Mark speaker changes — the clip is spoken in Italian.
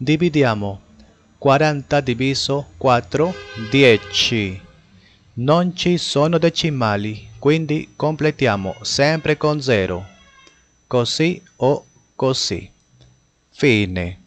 Speaker 1: Dividiamo 40 diviso 4, 10. Non ci sono decimali, quindi completiamo sempre con 0. Così o così. Fine.